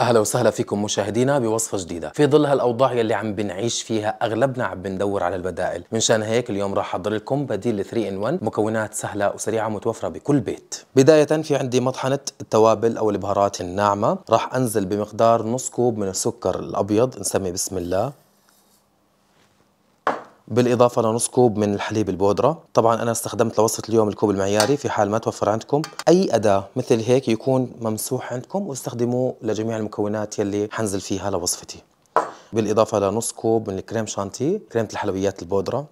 اهلا وسهلا فيكم مشاهدينا بوصفه جديده في ظل هالاوضاع يلي عم بنعيش فيها اغلبنا عم بندور على البدائل من شان هيك اليوم راح احضر لكم بديل 3 ان 1 مكونات سهله وسريعه متوفره بكل بيت بدايه في عندي مطحنه التوابل او البهارات الناعمه راح انزل بمقدار نص كوب من السكر الابيض نسميه بسم الله بالاضافه لنص كوب من الحليب البودره طبعا انا استخدمت لوصفه اليوم الكوب المعياري في حال ما توفر عندكم اي اداه مثل هيك يكون ممسوح عندكم واستخدموه لجميع المكونات يلي حنزل فيها لوصفتي بالاضافه لنص كوب من الكريم شانتي كريمه الحلويات البودره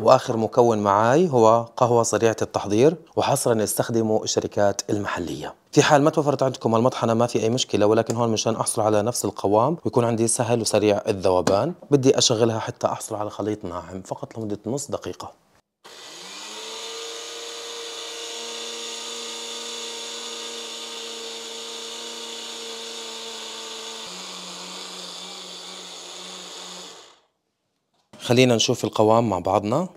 واخر مكون معاي هو قهوه سريعه التحضير وحصرا استخدمه الشركات المحليه في حال ما توفرت عندكم المطحنة ما في أي مشكلة ولكن هون مشان أحصل على نفس القوام ويكون عندي سهل وسريع الذوبان بدي أشغلها حتى أحصل على خليط ناعم فقط لمدة نص دقيقة خلينا نشوف القوام مع بعضنا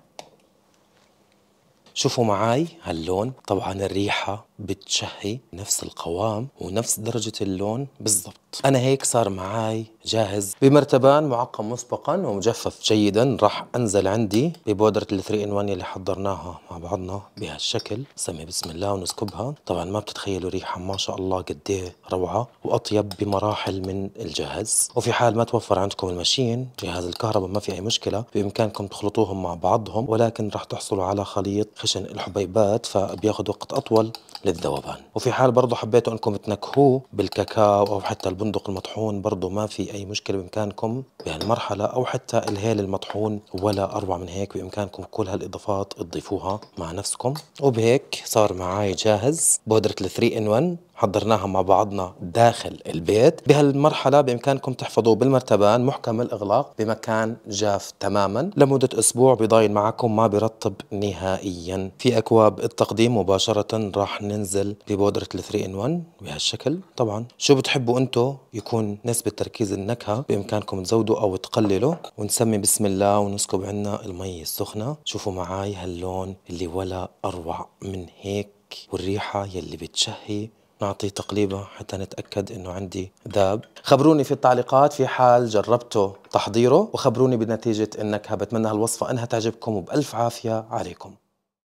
شوفوا معاي هاللون طبعا الريحة بتشهي نفس القوام ونفس درجة اللون بالضبط أنا هيك صار معاي جاهز بمرتبان معقم مسبقا ومجفف جيدا راح أنزل عندي ببودرة الـ 3 ان 1 اللي حضرناها مع بعضنا بهالشكل سمي بسم الله ونسكبها طبعا ما بتتخيلوا ريحة ما شاء الله قد إيه روعة وأطيب بمراحل من الجاهز وفي حال ما توفر عندكم المشين جهاز الكهرباء ما في أي مشكلة بإمكانكم تخلطوهم مع بعضهم ولكن راح تحصلوا على خليط خشن الحبيبات فبياخذ وقت اطول للذوبان وفي حال برضه حبيتوا انكم تنكهوه بالكاكاو او حتى البندق المطحون برضه ما في اي مشكله بامكانكم بهالمرحله او حتى الهيل المطحون ولا اروع من هيك بامكانكم كل هالاضافات تضيفوها مع نفسكم وبهيك صار معي جاهز بودره ال 3 ان 1 حضرناها مع بعضنا داخل البيت بهالمرحلة بإمكانكم تحفظوه بالمرتبان محكم الإغلاق بمكان جاف تماما لمدة أسبوع بضاين معكم ما برطب نهائيا في أكواب التقديم مباشرة راح ننزل ببودرة الـ 3 ان 1 بهالشكل طبعا شو بتحبوا أنتو يكون نسبة تركيز النكهة بإمكانكم تزودوا أو تقللوا ونسمي بسم الله ونسكب عنا المي السخنة شوفوا معاي هاللون اللي ولا أروع من هيك والريحة يلي بتشهي نعطي تقليبة حتى نتأكد أنه عندي ذاب خبروني في التعليقات في حال جربتوا تحضيره وخبروني بنتيجة النكهة بتمنى هالوصفة أنها تعجبكم وبألف عافية عليكم